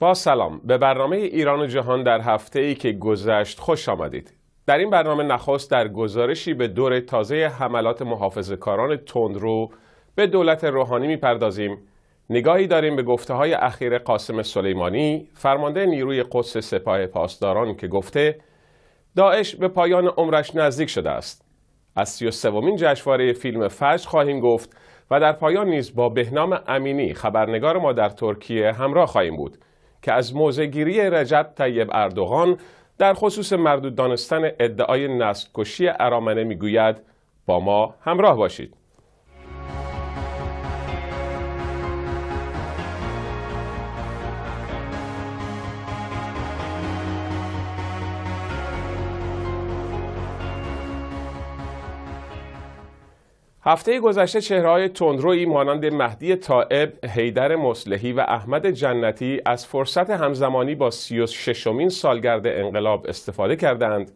با سلام به برنامه ایران و جهان در هفته ای که گذشت خوش آمدید در این برنامه نخست در گزارشی به دور تازه حملات محافظ کاران تندرو به دولت روحانی میپردازیم نگاهی داریم به گفته های اخیر قاسم سلیمانی فرمانده نیروی قدس سپاه پاسداران که گفته داعش به پایان عمرش نزدیک شده است از سی و سومین جشنواره فیلم فجر خواهیم گفت و در پایان نیز با بهنام امینی خبرنگار ما در ترکیه همراه خواهیم بود که از موزگیری رجب طیب اردوغان در خصوص مردود دانستن ادعای کشی ارامنه میگوید با ما همراه باشید هفته گذشته چهرههای تندرویی مانند مهدی طائب، حیدر مصلحی و احمد جنتی از فرصت همزمانی با 36 مین سالگرد انقلاب استفاده کردند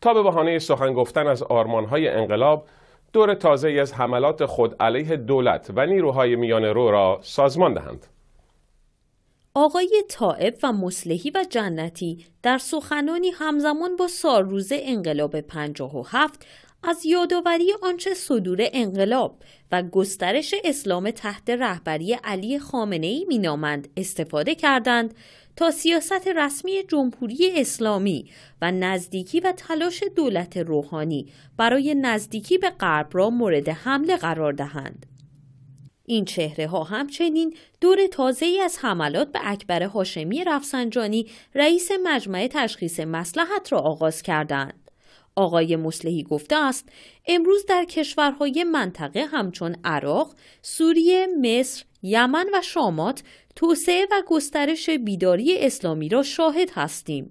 تا به بهانه سخن گفتن از آرمانهای انقلاب دور تازه از حملات خود علیه دولت و نیروهای میان رو را سازمان دهند. آقای طائب و مصلحی و جنتی در سخنانی همزمان با روز انقلاب 57 از یادآوری آنچه صدور انقلاب و گسترش اسلام تحت رهبری علی خامنه ای مینامند استفاده کردند تا سیاست رسمی جمهوری اسلامی و نزدیکی و تلاش دولت روحانی برای نزدیکی به غرب را مورد حمله قرار دهند. این چهره ها همچنین دور تازه ای از حملات به اکبر هاشمی رفسنجانی رئیس مجمع تشخیص مسلحت را آغاز کردند. آقای مسلحی گفته است امروز در کشورهای منطقه همچون عراق، سوریه، مصر، یمن و شامات توسعه و گسترش بیداری اسلامی را شاهد هستیم.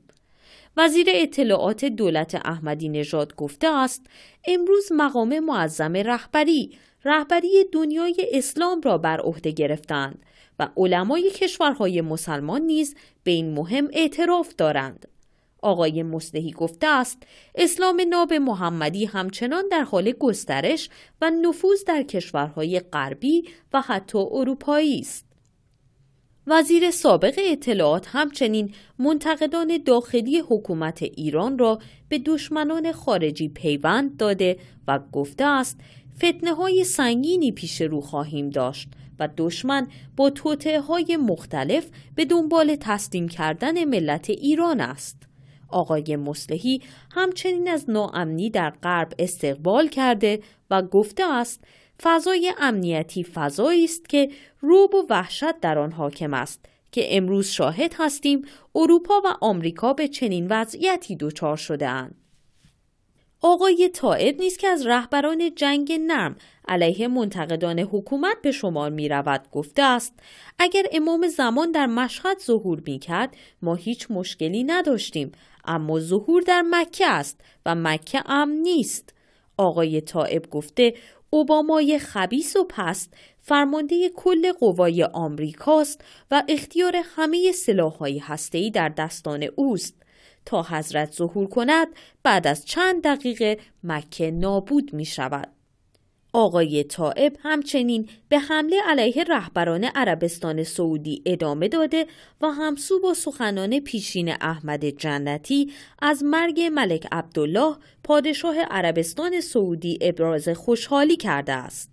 وزیر اطلاعات دولت احمدی نژاد گفته است امروز مقام معظم رهبری رهبری دنیای اسلام را بر عهده گرفتند و علمای کشورهای مسلمان نیز به این مهم اعتراف دارند آقای مصلحی گفته است اسلام ناب محمدی همچنان در حال گسترش و نفوذ در کشورهای غربی و حتی اروپایی است وزیر سابق اطلاعات همچنین منتقدان داخلی حکومت ایران را به دشمنان خارجی پیوند داده و گفته است فتنه های سنگینی پیش رو خواهیم داشت و دشمن با توطعه های مختلف به دنبال تسلیم کردن ملت ایران است. آقای مسلحی همچنین از ناامنی در غرب استقبال کرده و گفته است فضای امنیتی فضایی است که روب و وحشت در آن حاکم است که امروز شاهد هستیم اروپا و آمریکا به چنین وضعیتی دچار شدهاند آقای طائب نیست که از رهبران جنگ نرم علیه منتقدان حکومت به شمار می رود گفته است اگر امام زمان در مشهد ظهور می کرد ما هیچ مشکلی نداشتیم اما ظهور در مکه است و مکه امن نیست آقای طائب گفته اوبامای خبیس و پست فرمانده کل قوای آمریکاست و اختیار همه سلاحهای هسته‌ای در دستان اوست تا حضرت ظهور کند بعد از چند دقیقه مکه نابود می شود. آقای طائب همچنین به حمله علیه رهبران عربستان سعودی ادامه داده و همسو با سخنان پیشین احمد جنتی از مرگ ملک عبدالله پادشاه عربستان سعودی ابراز خوشحالی کرده است.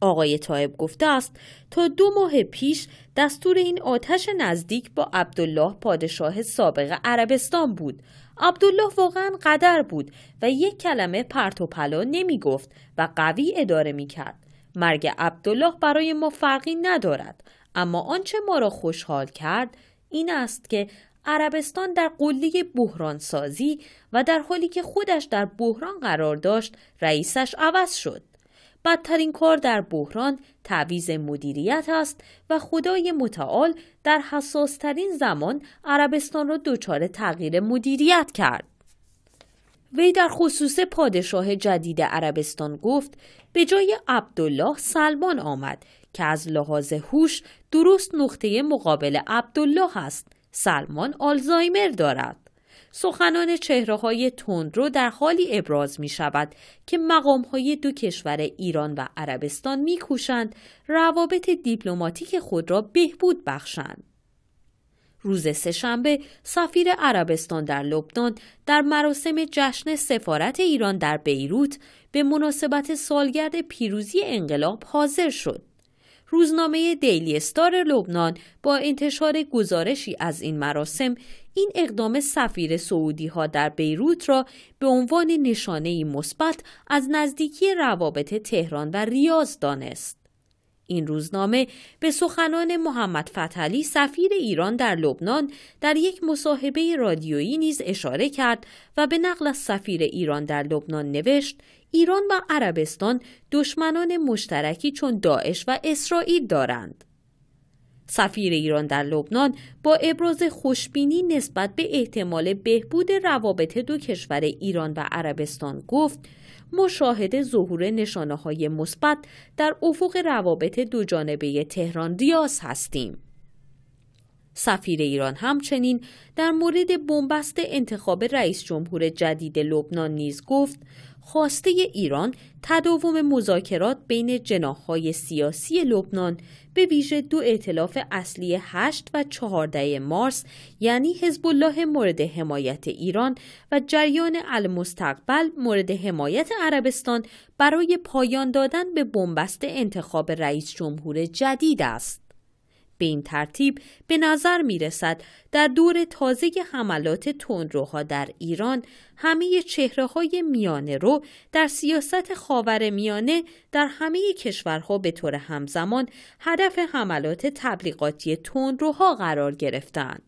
آقای طائب گفته است تا دو ماه پیش دستور این آتش نزدیک با عبدالله پادشاه سابق عربستان بود عبدالله واقعا قدر بود و یک کلمه پرت و پلا نمی گفت و قوی اداره می کرد. مرگ عبدالله برای ما فرقی ندارد اما آنچه ما را خوشحال کرد این است که عربستان در قلی بحران سازی و در حالی که خودش در بحران قرار داشت رئیسش عوض شد بدترین کار در بحران تعویز مدیریت است و خدای متعال در حساسترین زمان عربستان را دچار تغییر مدیریت کرد. وی در خصوص پادشاه جدید عربستان گفت به جای عبدالله سلمان آمد که از لحاظ هوش درست نقطه مقابل عبدالله است سلمان آلزایمر دارد سخنان چهره های رو در حالی ابراز می شود که مقام های دو کشور ایران و عربستان می کوشند روابط دیپلماتیک خود را بهبود بخشند. روز سهشنبه سفیر عربستان در لبنان در مراسم جشن سفارت ایران در بیروت به مناسبت سالگرد پیروزی انقلاب حاضر شد. روزنامه دیلی استار لبنان با انتشار گزارشی از این مراسم این اقدام سفیر سعودی ها در بیروت را به عنوان نشانه مثبت از نزدیکی روابط تهران و ریاض دانست. این روزنامه به سخنان محمد فتحعلی سفیر ایران در لبنان در یک مصاحبه رادیویی نیز اشاره کرد و به نقل از سفیر ایران در لبنان نوشت ایران و عربستان دشمنان مشترکی چون داعش و اسرائیل دارند. سفیر ایران در لبنان با ابراز خوشبینی نسبت به احتمال بهبود روابط دو کشور ایران و عربستان گفت مشاهده ظهور نشانه های مثبت در افق روابط دو جانبه تهران ریاض هستیم. سفیر ایران همچنین در مورد بنبست انتخاب رئیس جمهور جدید لبنان نیز گفت خواسته ایران تداوم مذاکرات بین جناح‌های سیاسی لبنان به ویژه دو ائتلاف اصلی 8 و 14 مارس یعنی حزب الله مورد حمایت ایران و جریان المستقبل مورد حمایت عربستان برای پایان دادن به بنبست انتخاب رئیس جمهور جدید است. به این ترتیب به نظر می رسد در دور تازه حملات تندروها در ایران همه چهره های میانه رو در سیاست خاور میانه در همه کشورها به طور همزمان هدف حملات تبلیغاتی تندروها قرار گرفتند.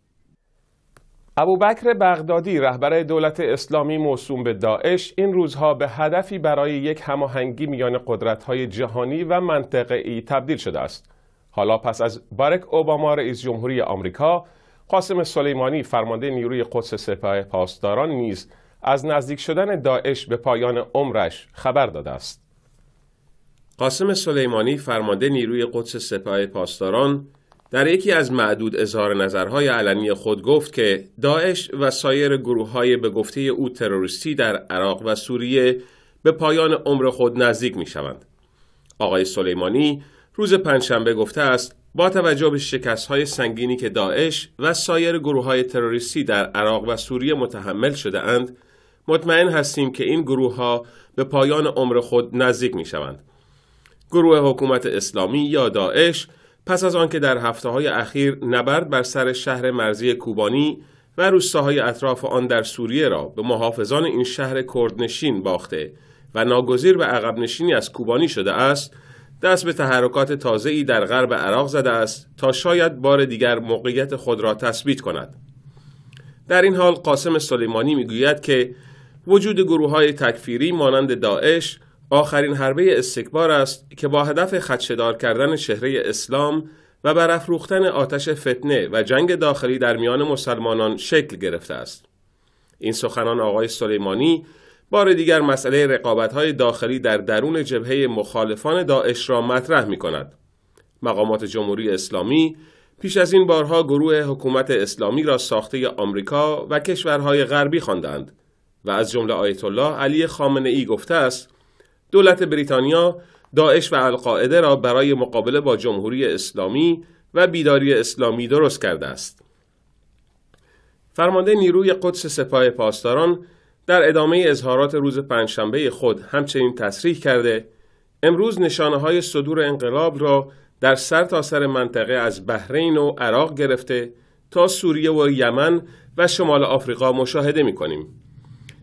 ابوبکر بغدادی رهبر دولت اسلامی موسوم به داعش این روزها به هدفی برای یک هماهنگی میان قدرت‌های جهانی و منطقه‌ای تبدیل شده است. حالا پس از بارک اوباما رئیس جمهوری آمریکا قاسم سلیمانی فرمانده نیروی قدس سپاه پاسداران نیز از نزدیک شدن داعش به پایان عمرش خبر داده است قاسم سلیمانی فرمانده نیروی قدس سپاه پاسداران در یکی از معدود اظهار نظرهای علنی خود گفت که داعش و سایر گروه به گفته او تروریستی در عراق و سوریه به پایان عمر خود نزدیک می شوند. آقای سلیمانی روز پنجشنبه گفته است با توجه به های سنگینی که داعش و سایر های تروریستی در عراق و سوریه متحمل شده اند، مطمئن هستیم که این گروهها به پایان عمر خود نزدیک شوند. گروه حکومت اسلامی یا داعش پس از آنکه در هفته های اخیر نبرد بر سر شهر مرزی کوبانی و روستاهای اطراف آن در سوریه را به محافظان این شهر کردنشین باخته و ناگزیر به عقب نشینی از کوبانی شده است، دست به تحرکات تازه‌ای در غرب عراق زده است تا شاید بار دیگر موقعیت خود را تثبیت کند. در این حال قاسم سلیمانی گوید که وجود گروه های تکفیری مانند داعش آخرین حربه استکبار است که با هدف خدشدار کردن چهره اسلام و برافروختن آتش فتنه و جنگ داخلی در میان مسلمانان شکل گرفته است. این سخنان آقای سلیمانی بار دیگر مسئله رقابت های داخلی در درون جبهه مخالفان داعش را مطرح می کند. مقامات جمهوری اسلامی پیش از این بارها گروه حکومت اسلامی را ساخته آمریکا و کشورهای غربی خواندند و از جمله آیت الله علی خامنه ای گفته است دولت بریتانیا داعش و القاعده را برای مقابله با جمهوری اسلامی و بیداری اسلامی درست کرده است. فرمانده نیروی قدس سپاه پاسداران در ادامه اظهارات روز پنجشنبه خود همچنین تصریح کرده امروز نشانه های صدور انقلاب را در سرتاسر سر منطقه از بحرین و عراق گرفته تا سوریه و یمن و شمال آفریقا مشاهده می کنیم.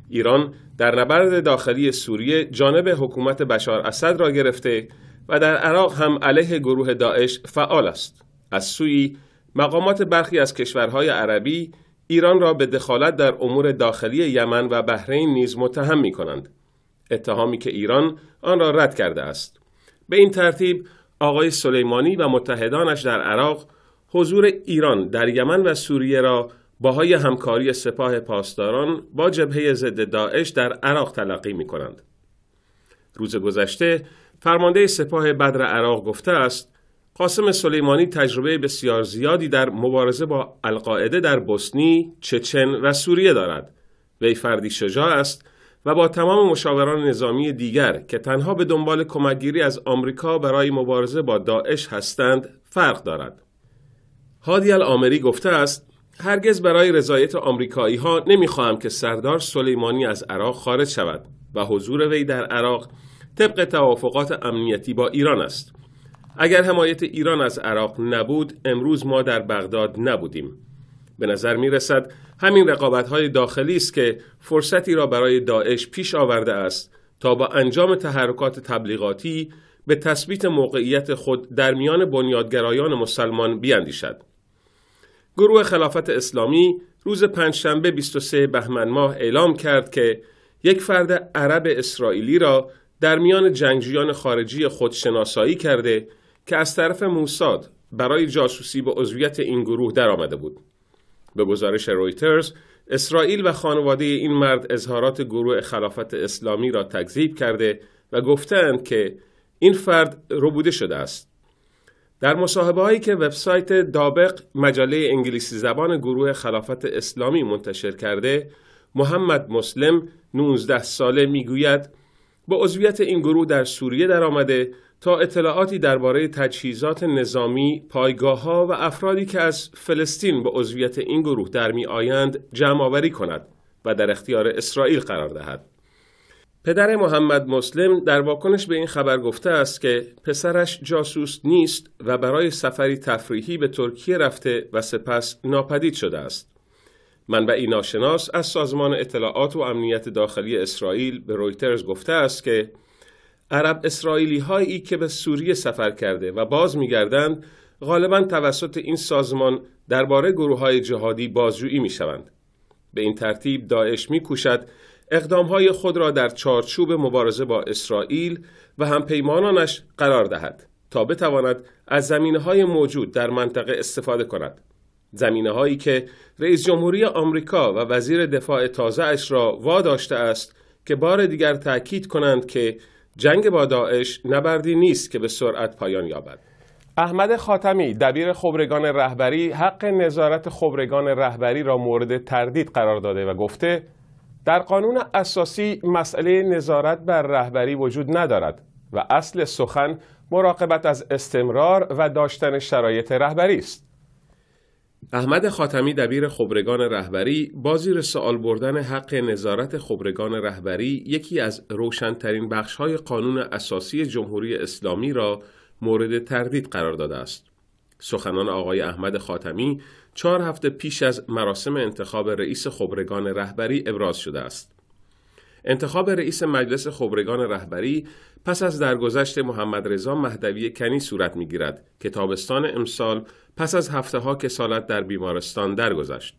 ایران در نبرد داخلی سوریه جانب حکومت بشار اسد را گرفته و در عراق هم علیه گروه داعش فعال است. از سوی مقامات برخی از کشورهای عربی ایران را به دخالت در امور داخلی یمن و بحرین نیز متهم می کنند. اتهامی که ایران آن را رد کرده است. به این ترتیب آقای سلیمانی و متحدانش در عراق حضور ایران در یمن و سوریه را باهای همکاری سپاه پاسداران با جبهه ضد داعش در عراق تلقی می کنند. روز گذشته فرمانده سپاه بدر عراق گفته است قاسم سلیمانی تجربه بسیار زیادی در مبارزه با القاعده در بوسنی، چچن و سوریه دارد. وی فردی شجاع است و با تمام مشاوران نظامی دیگر که تنها به دنبال کمکگیری از آمریکا برای مبارزه با داعش هستند، فرق دارد. هادی العامری گفته است: هرگز برای رضایت آمریکایی ها نمیخواهم که سردار سلیمانی از عراق خارج شود و حضور وی در عراق طبق توافقات امنیتی با ایران است. اگر حمایت ایران از عراق نبود امروز ما در بغداد نبودیم به نظر می رسد همین رقابت های داخلی است که فرصتی را برای داعش پیش آورده است تا با انجام تحرکات تبلیغاتی به تثبیت موقعیت خود در میان بنیادگرایان مسلمان بیاندیشد. گروه خلافت اسلامی روز پنجشنبه 23 بهمن ماه اعلام کرد که یک فرد عرب اسرائیلی را در میان جنگجویان خارجی خود شناسایی کرده که از طرف موساد برای جاسوسی به عضویت این گروه آمده بود به گزارش رویترز اسرائیل و خانواده این مرد اظهارات گروه خلافت اسلامی را تکذیب کرده و گفتند که این فرد ربوده شده است در مصاحبه هایی که وبسایت دابق مجله انگلیسی زبان گروه خلافت اسلامی منتشر کرده محمد مسلم 19 ساله میگوید با عضویت این گروه در سوریه درآمده تا اطلاعاتی درباره تجهیزات نظامی، پایگاه ها و افرادی که از فلسطین به عضویت این گروه در می آیند جمع آوری کند و در اختیار اسرائیل قرار دهد. پدر محمد مسلم در واکنش به این خبر گفته است که پسرش جاسوس نیست و برای سفری تفریحی به ترکیه رفته و سپس ناپدید شده است. منبعی ناشناس از سازمان اطلاعات و امنیت داخلی اسرائیل به رویترز گفته است که عرب اسرائیلی هایی که به سوریه سفر کرده و باز میگردند غالبا توسط این سازمان درباره گروه های جهادی بازجویی می شوند. به این ترتیب داعش می کوشد اقدام های خود را در چارچوب مبارزه با اسرائیل و همپیمانانش قرار دهد تا بتواند از زمینه های موجود در منطقه استفاده کند. زمینه هایی که رئیس جمهوری آمریکا و وزیر دفاع تازه اش را واداشته است که بار دیگر تاکید کنند که جنگ با داعش نبردی نیست که به سرعت پایان یابد احمد خاتمی دبیر خبرگان رهبری حق نظارت خبرگان رهبری را مورد تردید قرار داده و گفته در قانون اساسی مسئله نظارت بر رهبری وجود ندارد و اصل سخن مراقبت از استمرار و داشتن شرایط رهبری است احمد خاتمی دبیر خبرگان رهبری با زیر سوال بردن حق نظارت خبرگان رهبری یکی از روشنترین های قانون اساسی جمهوری اسلامی را مورد تردید قرار داده است. سخنان آقای احمد خاتمی چهار هفته پیش از مراسم انتخاب رئیس خبرگان رهبری ابراز شده است. انتخاب رئیس مجلس خبرگان رهبری پس از درگذشت محمد رضا مهدوی کنی صورت میگیرد که تابستان امسال پس از هفته ها کسالت در بیمارستان درگذشت.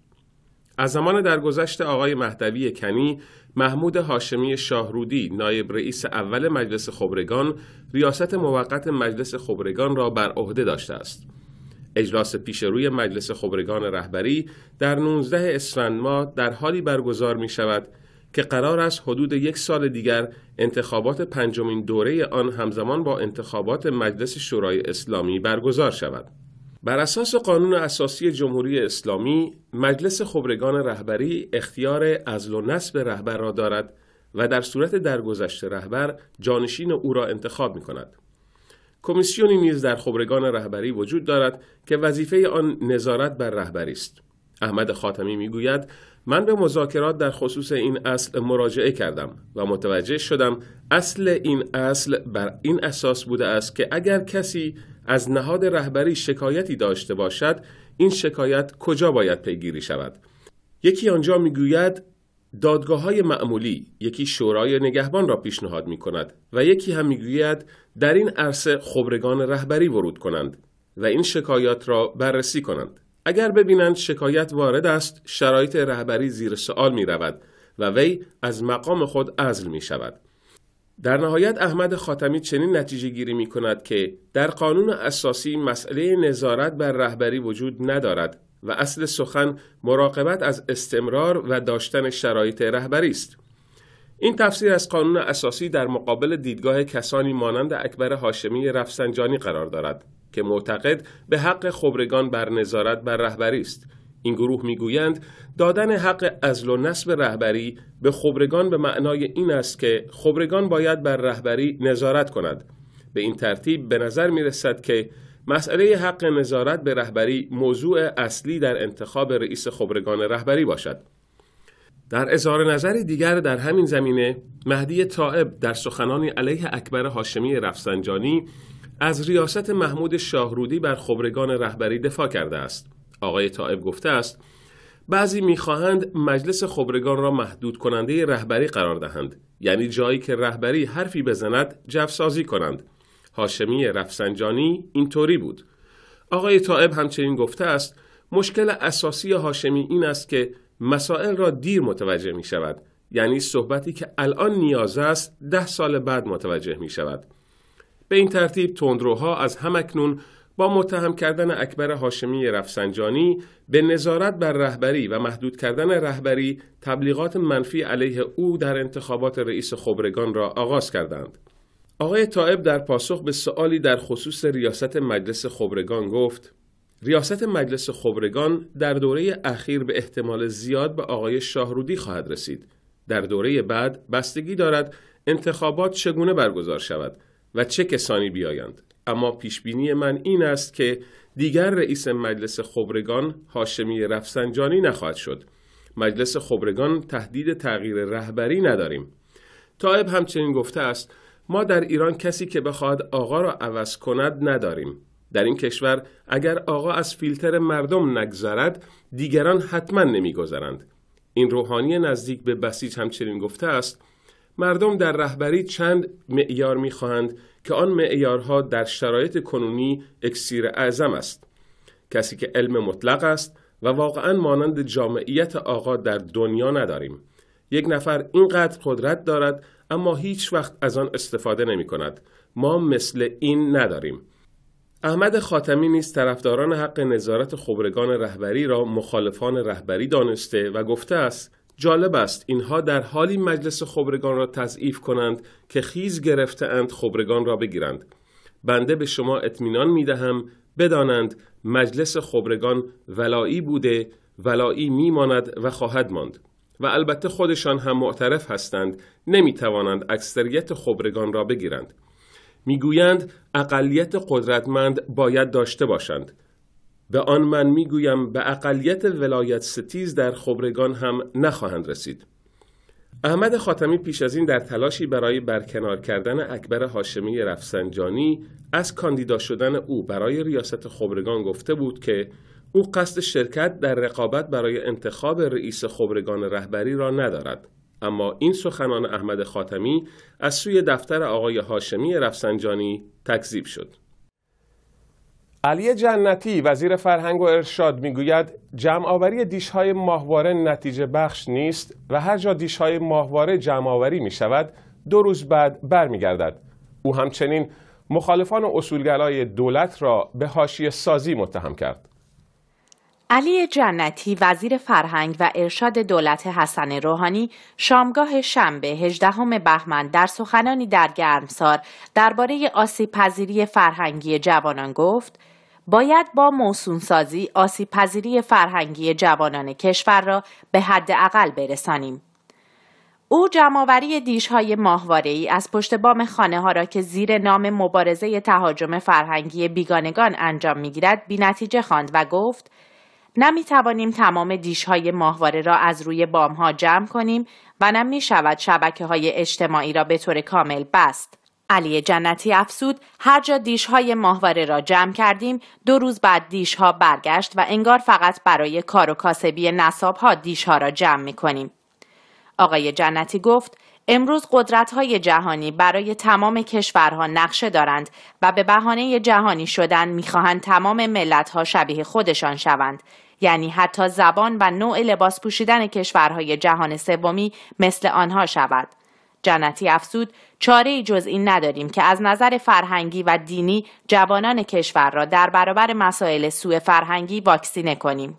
از زمان درگذشت آقای مهدوی کنی، محمود هاشمی شاهرودی نایب رئیس اول مجلس خبرگان ریاست موقت مجلس خبرگان را بر عهده داشته است. اجلاس پیش روی مجلس خبرگان رهبری در 19 اسفند ماه در حالی برگزار می شود که قرار است حدود یک سال دیگر انتخابات پنجمین دوره آن همزمان با انتخابات مجلس شورای اسلامی برگزار شود. بر اساس قانون اساسی جمهوری اسلامی، مجلس خبرگان رهبری اختیار ازل و نصب رهبر را دارد و در صورت درگذشت رهبر جانشین او را انتخاب می کند. کمیسیونی نیز در خبرگان رهبری وجود دارد که وظیفه آن نظارت بر رهبری است. احمد خاتمی میگوید من به مذاکرات در خصوص این اصل مراجعه کردم و متوجه شدم اصل این اصل بر این اساس بوده است که اگر کسی از نهاد رهبری شکایتی داشته باشد این شکایت کجا باید پیگیری شود یکی آنجا میگوید دادگاه های معمولی یکی شورای نگهبان را پیشنهاد می کند و یکی هم میگوید در این عرصه خبرگان رهبری ورود کنند و این شکایات را بررسی کنند اگر ببینند شکایت وارد است شرایط رهبری زیر سوال می رود و وی از مقام خود عزل می شود. در نهایت احمد خاتمی چنین نتیجه گیری می کند که در قانون اساسی مسئله نظارت بر رهبری وجود ندارد و اصل سخن مراقبت از استمرار و داشتن شرایط رهبری است. این تفسیر از قانون اساسی در مقابل دیدگاه کسانی مانند اکبر هاشمی رفسنجانی قرار دارد که معتقد به حق خبرگان بر نظارت بر رهبری است این گروه میگویند دادن حق ازل و نصب رهبری به خبرگان به معنای این است که خبرگان باید بر رهبری نظارت کند به این ترتیب به نظر می رسد که مسئله حق نظارت به رهبری موضوع اصلی در انتخاب رئیس خبرگان رهبری باشد در اظهار نظری دیگر در همین زمینه مهدی طائب در سخنانی علیه اکبر هاشمی رفسنجانی از ریاست محمود شاهرودی بر خبرگان رهبری دفاع کرده است آقای طائب گفته است بعضی میخواهند مجلس خبرگان را محدود کننده رهبری قرار دهند یعنی جایی که رهبری حرفی بزند جفسازی کنند هاشمی رفسنجانی اینطوری بود آقای طائب همچنین گفته است مشکل اساسی هاشمی این است که مسائل را دیر متوجه می شود یعنی صحبتی که الان نیاز است ده سال بعد متوجه می شود به این ترتیب تندروها از همکنون با متهم کردن اکبر هاشمی رفسنجانی به نظارت بر رهبری و محدود کردن رهبری تبلیغات منفی علیه او در انتخابات رئیس خبرگان را آغاز کردند. آقای طائب در پاسخ به سؤالی در خصوص ریاست مجلس خبرگان گفت ریاست مجلس خبرگان در دوره اخیر به احتمال زیاد به آقای شاهرودی خواهد رسید. در دوره بعد بستگی دارد انتخابات چگونه برگزار شود و چه کسانی بیایند اما پیشبینی من این است که دیگر رئیس مجلس خبرگان هاشمی رفسنجانی نخواهد شد مجلس خبرگان تهدید تغییر رهبری نداریم طائب همچنین گفته است ما در ایران کسی که بخواهد آقا را عوض کند نداریم در این کشور اگر آقا از فیلتر مردم نگذرد دیگران حتما نمیگذرند این روحانی نزدیک به بسیج همچنین گفته است مردم در رهبری چند معیار میخواهند که آن معیارها در شرایط کنونی اکسیر اعظم است کسی که علم مطلق است و واقعا مانند جامعیت آقا در دنیا نداریم یک نفر اینقدر قدرت دارد اما هیچ وقت از آن استفاده نمی کند ما مثل این نداریم احمد خاتمی نیز طرفداران حق نظارت خبرگان رهبری را مخالفان رهبری دانسته و گفته است جالب است اینها در حالی مجلس خبرگان را تضعیف کنند که خیز گرفته اند خبرگان را بگیرند بنده به شما اطمینان می دهم بدانند مجلس خبرگان ولایی بوده ولایی میماند و خواهد ماند و البته خودشان هم معترف هستند نمی توانند اکثریت خبرگان را بگیرند میگویند اقلیت قدرتمند باید داشته باشند به آن من میگویم به اقلیت ولایت ستیز در خبرگان هم نخواهند رسید احمد خاتمی پیش از این در تلاشی برای برکنار کردن اکبر هاشمی رفسنجانی از کاندیدا شدن او برای ریاست خبرگان گفته بود که او قصد شرکت در رقابت برای انتخاب رئیس خبرگان رهبری را ندارد اما این سخنان احمد خاتمی از سوی دفتر آقای حاشمی رفسنجانی تکذیب شد علی جنتی وزیر فرهنگ و ارشاد میگوید جمع آوری دیش های ماهواره نتیجه بخش نیست و هر جا دیش های ماهواره جمع آوری می شود دو روز بعد برمیگردد او همچنین مخالفان اصولگرای دولت را به حاشیه سازی متهم کرد علی جنتی وزیر فرهنگ و ارشاد دولت حسن روحانی شامگاه شنبه 18 بهمن در سخنانی در گرمسار درباره آسیب پذیری فرهنگی جوانان گفت باید با سازی آسیب پذیری فرهنگی جوانان کشور را به حد اقل برسانیم. او جمعآوری دیشهای ماهواره ای از پشت بام خانه ها را که زیر نام مبارزه تهاجم فرهنگی بیگانگان انجام میگیرد بینتیجه خواند و گفت نمی توانیم تمام دیش های ماهواره را از روی بام ها جمع کنیم و نمی شود شبکه های اجتماعی را به طور کامل بست. علی جنتی افسود هر جا دیش های ماهواره را جمع کردیم دو روز بعد دیش ها برگشت و انگار فقط برای کار و کاسبی نصاب ها دیش ها را جمع می کنیم. آقای جنتی گفت امروز قدرت های جهانی برای تمام کشورها نقشه دارند و به بهانه جهانی شدن میخواهند تمام ملت ها شبیه خودشان شوند یعنی حتی زبان و نوع لباس پوشیدن کشورهای جهان سومی مثل آنها شود جنتی افزود چاره جز این نداریم که از نظر فرهنگی و دینی جوانان کشور را در برابر مسائل سوء فرهنگی واکسینه کنیم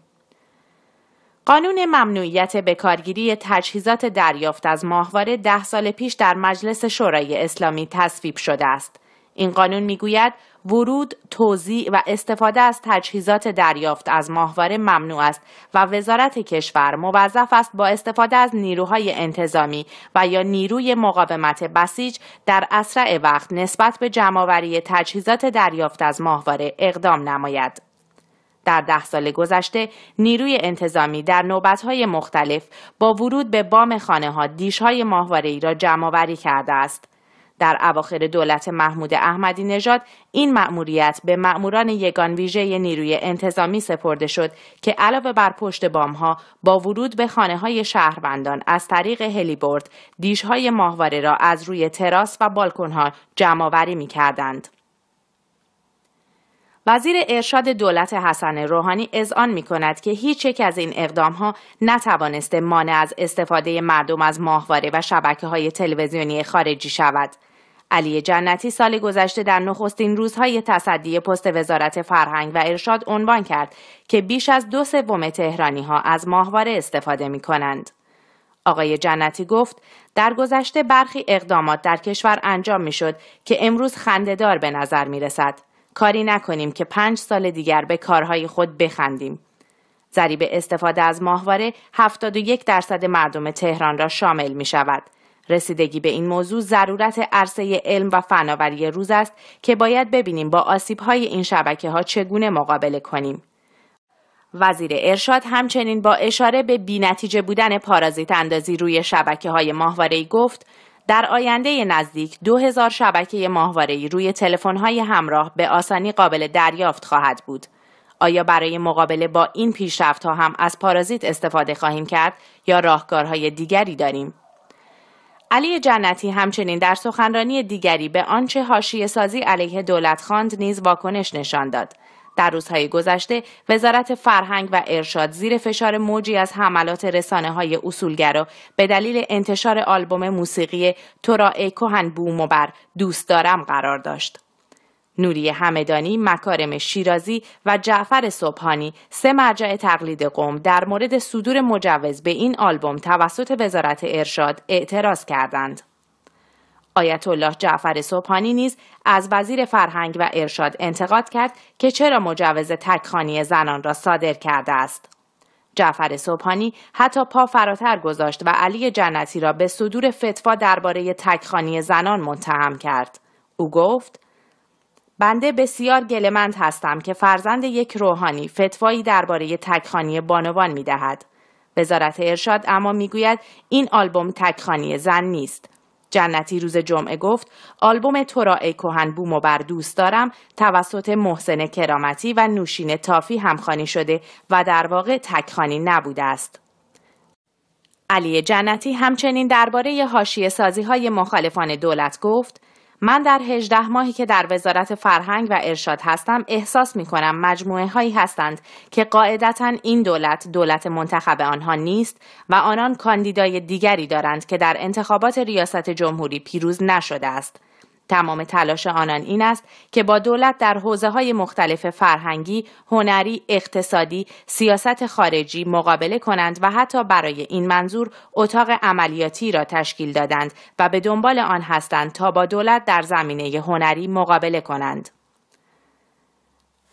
قانون ممنوعیت بکارگیری تجهیزات دریافت از ماهواره ده سال پیش در مجلس شورای اسلامی تصویب شده است این قانون میگوید ورود، توزیع و استفاده از تجهیزات دریافت از ماهواره ممنوع است و وزارت کشور موظف است با استفاده از نیروهای انتظامی و یا نیروی مقاومت بسیج در اسرع وقت نسبت به جمعآوری تجهیزات دریافت از ماهواره اقدام نماید. در ده سال گذشته نیروی انتظامی در نوبتهای مختلف با ورود به بام خانه ها دیشهای ماهواره ای را جمعآوری کرده است. در اواخر دولت محمود احمدی نژاد این مأموریت به مأموران یگان ویژه نیروی انتظامی سپرده شد که علاوه بر پشت بامها با ورود به خانه های شهروندان از طریق هلیبورد دیشهای ماهواره را از روی تراس و بالکنها جمع می کردند. وزیر ارشاد دولت حسن روحانی اذعان می کند که هیچ یک از این اقدام ها نتوانسته مانع از استفاده مردم از ماهواره و شبکه های تلویزیونی خارجی شود. علی جنتی سال گذشته در نخستین روزهای تصدی پست وزارت فرهنگ و ارشاد عنوان کرد که بیش از دو سوم تهرانی ها از ماهواره استفاده می کنند. آقای جنتی گفت در گذشته برخی اقدامات در کشور انجام می شد که امروز خندهدار به نظر می رسد. کاری نکنیم که پنج سال دیگر به کارهای خود بخندیم. ضریب استفاده از ماهواره 71 درصد مردم تهران را شامل می شود. رسیدگی به این موضوع ضرورت عرصه علم و فناوری روز است که باید ببینیم با آسیب های این شبکه ها چگونه مقابله کنیم. وزیر ارشاد همچنین با اشاره به بینتیجه بودن پارازیت اندازی روی شبکه های ماهواره گفت در آینده نزدیک 2000 شبکه ماهواره‌ای روی تلفن‌های همراه به آسانی قابل دریافت خواهد بود. آیا برای مقابله با این پیشرفت ها هم از پارازیت استفاده خواهیم کرد یا راهکارهای دیگری داریم؟ علی جنتی همچنین در سخنرانی دیگری به آنچه حاشیه سازی علیه دولت خاند نیز واکنش نشان داد. در روزهای گذشته وزارت فرهنگ و ارشاد زیر فشار موجی از حملات رسانه های اصولگرا به دلیل انتشار آلبوم موسیقی تورا ای کوهن بوم بر دوست دارم قرار داشت. نوری همدانی، مکارم شیرازی و جعفر صبحانی سه مرجع تقلید قوم در مورد صدور مجوز به این آلبوم توسط وزارت ارشاد اعتراض کردند. آیت الله جعفر صبحانی نیز از وزیر فرهنگ و ارشاد انتقاد کرد که چرا مجوز تکخانی زنان را صادر کرده است. جعفر صبحانی حتی پا فراتر گذاشت و علی جنتی را به صدور فتوا درباره تکخانی زنان متهم کرد. او گفت بنده بسیار گلمند هستم که فرزند یک روحانی فتوایی درباره تکخانی بانوان می وزارت ارشاد اما میگوید این آلبوم تکخانی زن نیست. جنتی روز جمعه گفت آلبوم تو را ای کهن بوم و بر دوست دارم توسط محسن کرامتی و نوشین تافی همخوانی شده و در واقع تکخانی نبوده است. علی جنتی همچنین درباره حاشیه سازی های مخالفان دولت گفت من در 18 ماهی که در وزارت فرهنگ و ارشاد هستم احساس می کنم مجموعه هایی هستند که قاعدتا این دولت دولت منتخب آنها نیست و آنان کاندیدای دیگری دارند که در انتخابات ریاست جمهوری پیروز نشده است تمام تلاش آنان این است که با دولت در حوزه های مختلف فرهنگی، هنری، اقتصادی، سیاست خارجی مقابله کنند و حتی برای این منظور اتاق عملیاتی را تشکیل دادند و به دنبال آن هستند تا با دولت در زمینه هنری مقابله کنند.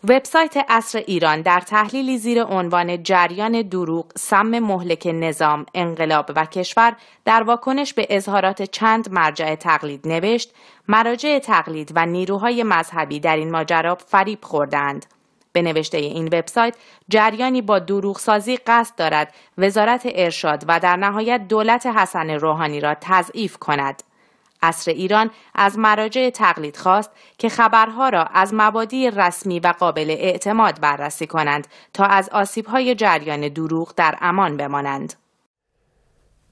وبسایت اصر ایران در تحلیلی زیر عنوان جریان دروغ سم مهلک نظام انقلاب و کشور در واکنش به اظهارات چند مرجع تقلید نوشت مراجع تقلید و نیروهای مذهبی در این ماجرا فریب خوردند به نوشته این وبسایت جریانی با دروغ سازی قصد دارد وزارت ارشاد و در نهایت دولت حسن روحانی را تضعیف کند اصر ایران از مراجع تقلید خواست که خبرها را از مبادی رسمی و قابل اعتماد بررسی کنند تا از آسیبهای جریان دروغ در امان بمانند.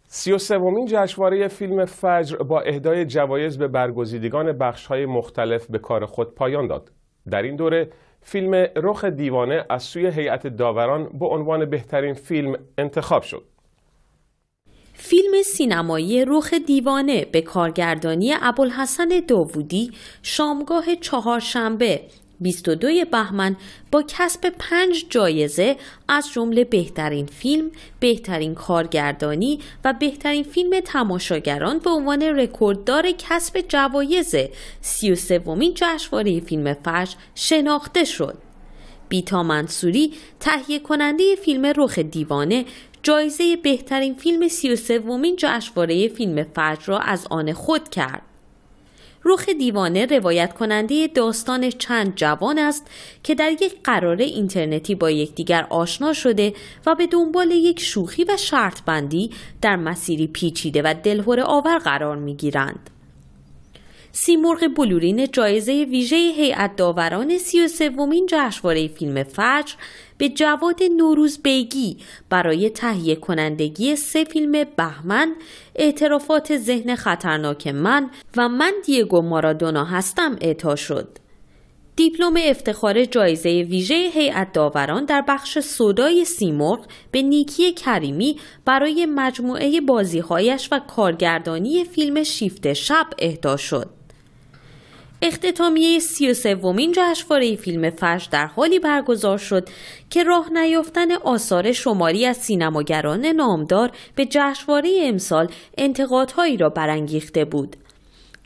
سی و سومین جشنواره فیلم فجر با اهدای جوایز به برگزیدگان بخشهای مختلف به کار خود پایان داد. در این دوره فیلم رخ دیوانه از سوی هیئت داوران به عنوان بهترین فیلم انتخاب شد. فیلم سینمایی رخ دیوانه به کارگردانی ابوالحسن داوودی شامگاه چهارشنبه 22 بهمن با کسب 5 جایزه از جمله بهترین فیلم، بهترین کارگردانی و بهترین فیلم تماشاگران به عنوان رکورددار کسب جوایز 33 ومین جشنواره فیلم فرش شناخته شد. بیتا منصوری تهیه کننده فیلم رخ دیوانه جایزه بهترین فیلم و سومین جشنواره فیلم فجر را از آن خود کرد. روخ دیوانه روایت کننده داستان چند جوان است که در یک قرار اینترنتی با یکدیگر آشنا شده و به دنبال یک شوخی و شرط بندی در مسیری پیچیده و دلهور آور قرار می گیرند. سیمرغ بلورین جایزه ویژه هیئت داوران سی و سومین جشنواره فیلم فجر به جواد نوروز بیگی برای تهیه کنندگی سه فیلم بهمن اعترافات ذهن خطرناک من و من دیگو مارادونا هستم اعطا شد دیپلم افتخار جایزه ویژه هیئت داوران در بخش صدای سیمرغ به نیکی کریمی برای مجموعه بازیهایش و کارگردانی فیلم شیفت شب اهدا شد. اختتامیه 33 ومین جشنواره فیلم فجر در حالی برگزار شد که راه نیافتن آثار شماری از سینماگران نامدار به جشنواره امسال انتقادهایی را برانگیخته بود.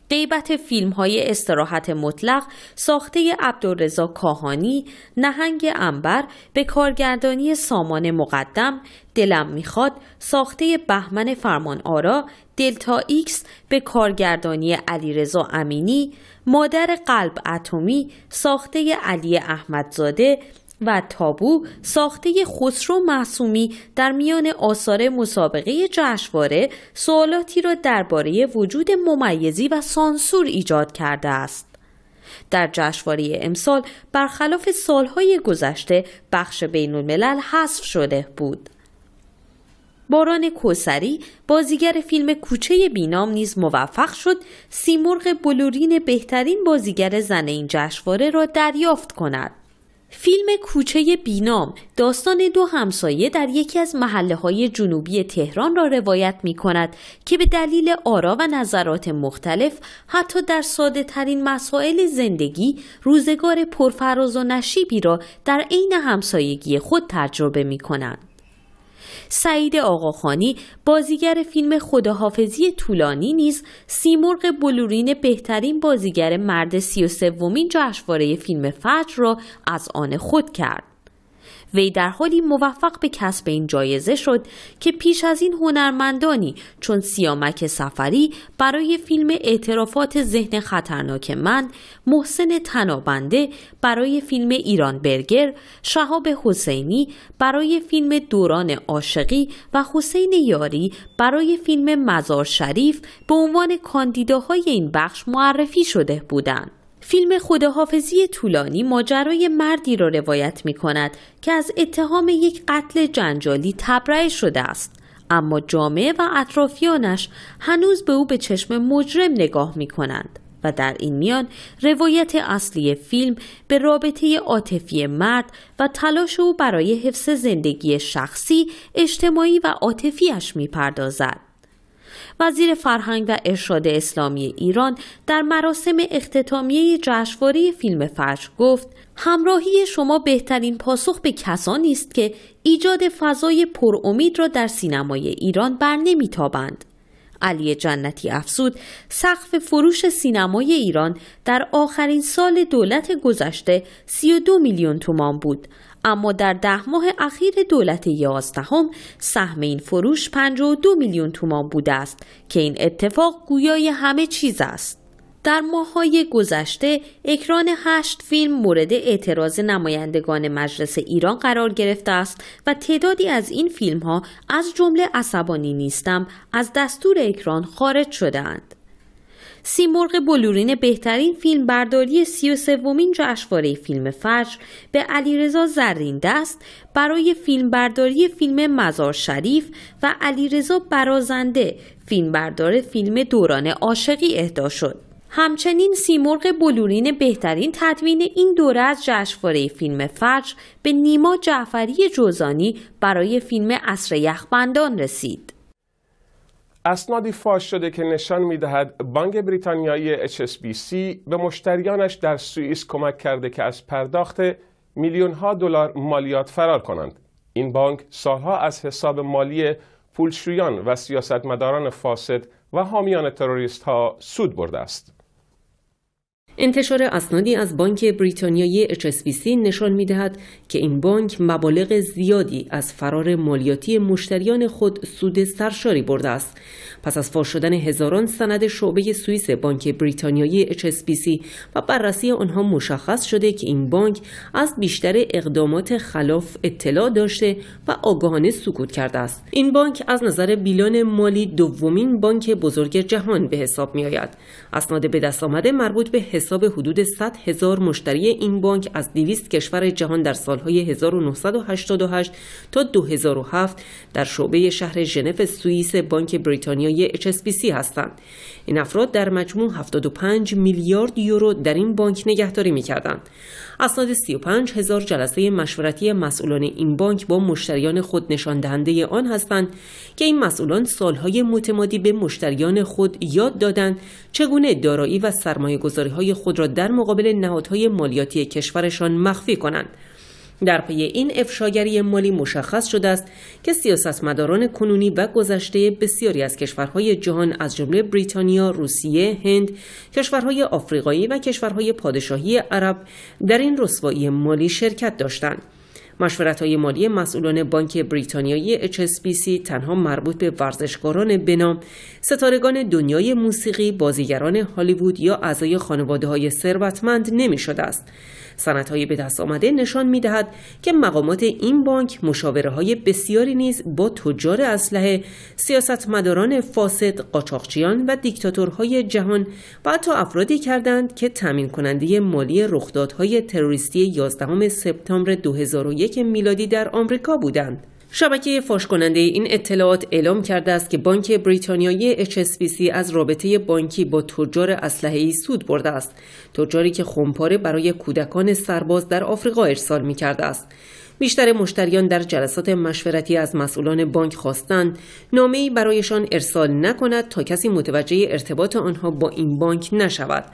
قیبت فیلم های استراحت مطلق ساخته عبدالرزا کاهانی نهنگ انبر به کارگردانی سامان مقدم دلم میخواد ساخته بهمن فرمان آرا دلتا ایکس به کارگردانی علیرضا امینی مادر قلب اتمی ساخته علی احمدزاده و تابو ساخته خسرو محسومی در میان آثار مسابقه جشنواره سوالاتی را درباره وجود ممیزی و سانسور ایجاد کرده است. در جشنواره امسال برخلاف سالهای گذشته بخش بین الملل حذف شده بود. باران کوسری بازیگر فیلم کوچه بینام نیز موفق شد سیمرغ بلورین بهترین بازیگر زن این جشنواره را دریافت کند. فیلم کوچه بینام داستان دو همسایه در یکی از محله های جنوبی تهران را روایت می کند که به دلیل آرا و نظرات مختلف حتی در ساده ترین مسائل زندگی روزگار پرفراز و نشیبی را در عین همسایگی خود تجربه می کنند. سعید آقاخانی بازیگر فیلم خداحافظی طولانی نیز سیمرغ بلورین بهترین بازیگر مرد سی و سومین جشنواره فیلم فجر را از آن خود کرد وی در حالی موفق به کسب این جایزه شد که پیش از این هنرمندانی چون سیامک سفری برای فیلم اعترافات ذهن خطرناک من محسن تنابنده برای فیلم ایران برگر شهاب حسینی برای فیلم دوران عاشقی و حسین یاری برای فیلم مزار شریف به عنوان کاندیداهای این بخش معرفی شده بودند فیلم خداحافظی طولانی ماجرای مردی را روایت می کند که از اتهام یک قتل جنجالی تبرئه شده است اما جامعه و اطرافیانش هنوز به او به چشم مجرم نگاه می کنند و در این میان روایت اصلی فیلم به رابطه عاطفی مرد و تلاش او برای حفظ زندگی شخصی، اجتماعی و عاطفیش پردازد. وزیر فرهنگ و ارشاد اسلامی ایران در مراسم اختتامیه جشنواره فیلم فجر گفت همراهی شما بهترین پاسخ به کسانی است که ایجاد فضای پرامید را در سینمای ایران نمیتابند علی جنتی افسود سقف فروش سینمای ایران در آخرین سال دولت گذشته 32 میلیون تومان بود اما در ده ماه اخیر دولت یازدهم سهم این فروش 52 میلیون تومان بوده است که این اتفاق گویای همه چیز است. در ماهای گذشته اکران هشت فیلم مورد اعتراض نمایندگان مجلس ایران قرار گرفته است و تعدادی از این فیلم ها از جمله عصبانی نیستم از دستور اکران خارج شدهاند. سیمرغ بلورین بهترین فیلم برداری سی و سومین جشنواره فیلم فجر به علیرضا زرین دست برای فیلم برداری فیلم مزار شریف و علیرضا برازنده فیلمبردار فیلم دوران عاشقی اهدا شد. همچنین سیمرغ بلورین بهترین تدوین این دوره از جشنواره فیلم فجر به نیما جعفری جوزانی برای فیلم اصر یخبندان رسید. اسنادی فاش شده که نشان میدهد بانک بریتانیایی HSBC به مشتریانش در سوئیس کمک کرده که از پرداخت میلیون‌ها دلار مالیات فرار کنند. این بانک سالها از حساب مالی پولشویان و سیاستمداران فاسد و حامیان تروریست ها سود برده است. انتشار اسنادی از بانک بریتانیایی HSBC نشان میدهد که این بانک مبالغ زیادی از فرار مالیاتی مشتریان خود سود سرشاری برده است. پس از فاش شدن هزاران سند شعبه سوئیس بانک بریتانیایی HSBC و بررسی آنها مشخص شده که این بانک از بیشتر اقدامات خلاف اطلاع داشته و آگاهانه سکوت کرده است. این بانک از نظر بیلان مالی دومین بانک بزرگ جهان به حساب می اسناد به دست آمده مربوط به حساب حدود 100 هزار مشتری این بانک از 200 کشور جهان در سالهای 1988 تا 2007 در شعبه شهر ژنو سوئیس بانک بریتانیای HSBC هستند. این افراد در مجموع 75 میلیارد یورو در این بانک نگهداری میکردند. اسناد 35 هزار جلسه مشورتی مسئولان این بانک با مشتریان خود نشان دهنده آن هستند که این مسئولان سالهای متمادی به مشتریان خود یاد دادند چگونه دارایی و سرمایه گذاری های خود را در مقابل نهادهای مالیاتی کشورشان مخفی کنند در پی این افشاگری مالی مشخص شده است که سیاستمداران کنونی و گذشته بسیاری از کشورهای جهان از جمله بریتانیا، روسیه، هند، کشورهای آفریقایی و کشورهای پادشاهی عرب در این رسوایی مالی شرکت داشتند. مشورت های مالی مسئولان بانک بریتانیایی HSBC تنها مربوط به ورزشکاران بنام، ستارگان دنیای موسیقی، بازیگران هالیوود یا اعضای خانواده های ثروتمند نمی شده است. های به دست آمده نشان می دهد که مقامات این بانک مشاوره های بسیاری نیز با تجار اسلحه، سیاستمداران فاسد، قاچاقچیان و دیکتاتورهای جهان و حتی افرادی کردند که تمین کننده مالی رخدادهای تروریستی 11 سپتامبر 2001 میلادی در آمریکا بودند. شبکه فاش این اطلاعات اعلام کرده است که بانک بریتانیایی HSBC از رابطه بانکی با تجار اسلحه ای سود برده است تجاری که خمپاره برای کودکان سرباز در آفریقا ارسال می کرده است بیشتر مشتریان در جلسات مشورتی از مسئولان بانک خواستند ای برایشان ارسال نکند تا کسی متوجه ارتباط آنها با این بانک نشود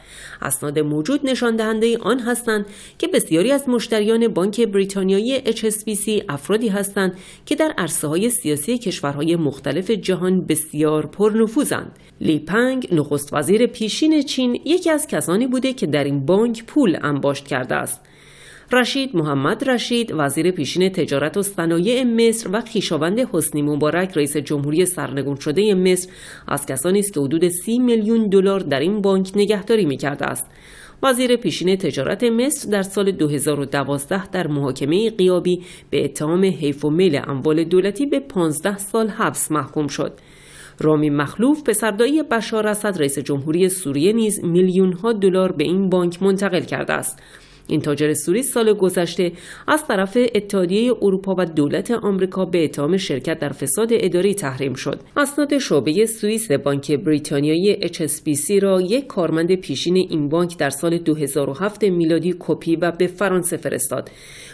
اسناد موجود نشان دهنده آن هستند که بسیاری از مشتریان بانک بریتانیایی HSBC افرادی هستند که در عرصه های سیاسی کشورهای مختلف جهان بسیار پرنفوذند پنگ، نخست وزیر پیشین چین یکی از کسانی بوده که در این بانک پول انباشت کرده است رشید محمد رشید وزیر پیشین تجارت و صنایع مصر و خیشاوند حسنی مبارک رئیس جمهوری سرنگون شده مصر از کسانی است که حدود سی میلیون دلار در این بانک نگهداری میکرده است وزیر پیشین تجارت مصر در سال 2012 در محاکمه قیابی به اتهام حیف و میل اموال دولتی به 15 سال حبس محکوم شد. رامی مخلوف پسردایی بشار اسد رئیس جمهوری سوریه نیز ها دلار به این بانک منتقل کرده است. این تاجر سوری سال گذشته از طرف اتحادیه اروپا و دولت آمریکا به اتهام شرکت در فساد اداری تحریم شد اسناد شعبه سوئیس بانک بریتانیایی HSBC را یک کارمند پیشین این بانک در سال 2007 میلادی کپی و به فرانسه فرستاد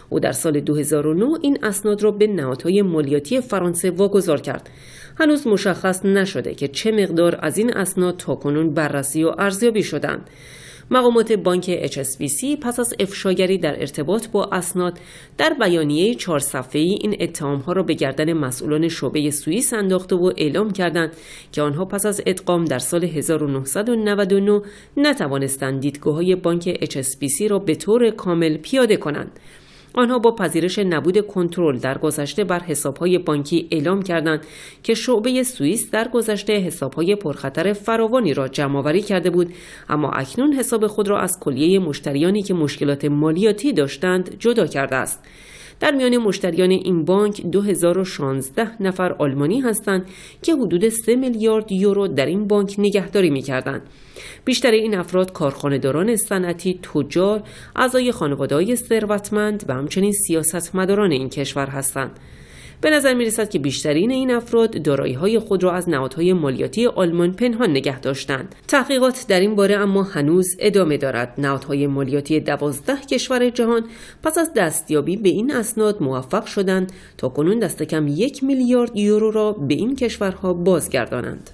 او در سال 2009 این اسناد را به نهادهای مالیاتی فرانسه واگذار کرد هنوز مشخص نشده که چه مقدار از این اسناد تاکنون بررسی و ارزیابی شدند مقامات بانک HSBC پس از افشاگری در ارتباط با اسناد در بیانیه چهار ای این اتهامها را به گردن مسئولان شعبه سوئیس انداخته و اعلام کردند که آنها پس از ادغام در سال 1999 نتوانستند های بانک HSBC را به طور کامل پیاده کنند آنها با پذیرش نبود کنترل در گذشته بر حسابهای بانکی اعلام کردند که شعبه سوئیس در گذشته حسابهای پرخطر فراوانی را جمعآوری کرده بود اما اکنون حساب خود را از کلیه مشتریانی که مشکلات مالیاتی داشتند جدا کرده است در میان مشتریان این بانک 2016 نفر آلمانی هستند که حدود 3 میلیارد یورو در این بانک نگهداری میکردند. بیشتر این افراد کارخانهداران صنعتی، تجار، اعضای خانواده‌های ثروتمند و همچنین سیاستمداران این کشور هستند. به نظر می رسد که بیشترین این افراد دارایی های خود را از نهادهای مالیاتی آلمان پنهان نگه داشتند تحقیقات در این باره اما هنوز ادامه دارد نهادهای مالیاتی دوازده کشور جهان پس از دستیابی به این اسناد موفق شدند تا کنون دست کم یک میلیارد یورو را به این کشورها بازگردانند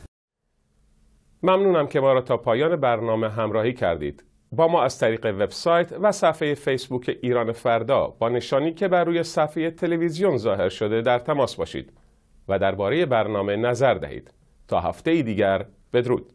ممنونم که ما را تا پایان برنامه همراهی کردید با ما از طریق وبسایت و صفحه فیسبوک ایران فردا با نشانی که بر روی صفحه تلویزیون ظاهر شده در تماس باشید و درباره برنامه نظر دهید تا هفته دیگر بدرود